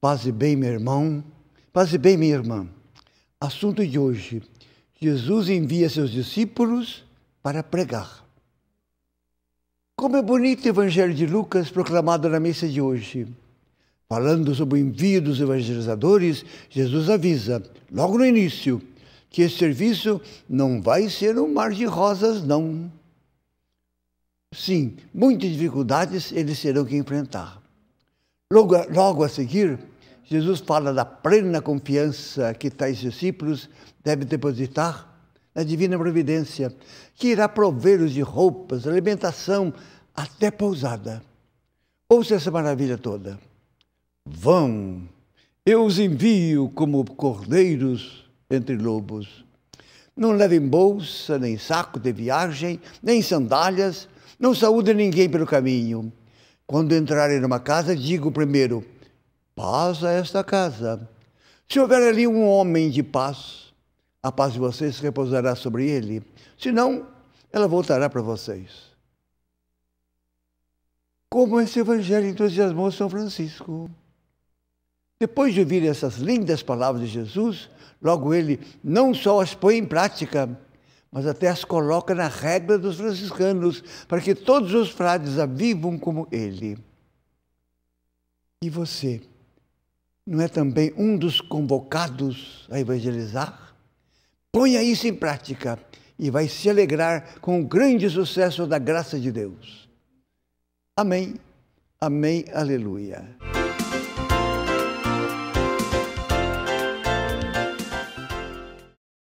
Paz e bem, meu irmão. Paz e bem, minha irmã. Assunto de hoje. Jesus envia seus discípulos para pregar. Como é bonito o Evangelho de Lucas proclamado na missa de hoje. Falando sobre o envio dos evangelizadores, Jesus avisa, logo no início, que esse serviço não vai ser um mar de rosas, não. Sim, muitas dificuldades eles terão que enfrentar. Logo, logo a seguir, Jesus fala da plena confiança que tais discípulos devem depositar na divina providência, que irá prover lhes de roupas, alimentação, até pousada. Ouça essa maravilha toda. Vão, eu os envio como cordeiros entre lobos. Não levem bolsa, nem saco de viagem, nem sandálias, não saúdem ninguém pelo caminho. Quando entrarem numa casa, digo primeiro: paz a esta casa. Se houver ali um homem de paz, a paz de vocês repousará sobre ele. Se não, ela voltará para vocês. Como esse evangelho entusiasmou São Francisco. Depois de ouvir essas lindas palavras de Jesus, logo ele não só as põe em prática, mas até as coloca na regra dos franciscanos, para que todos os frades a vivam como ele. E você não é também um dos convocados a evangelizar? Ponha isso em prática e vai se alegrar com o grande sucesso da graça de Deus. Amém. Amém. Aleluia.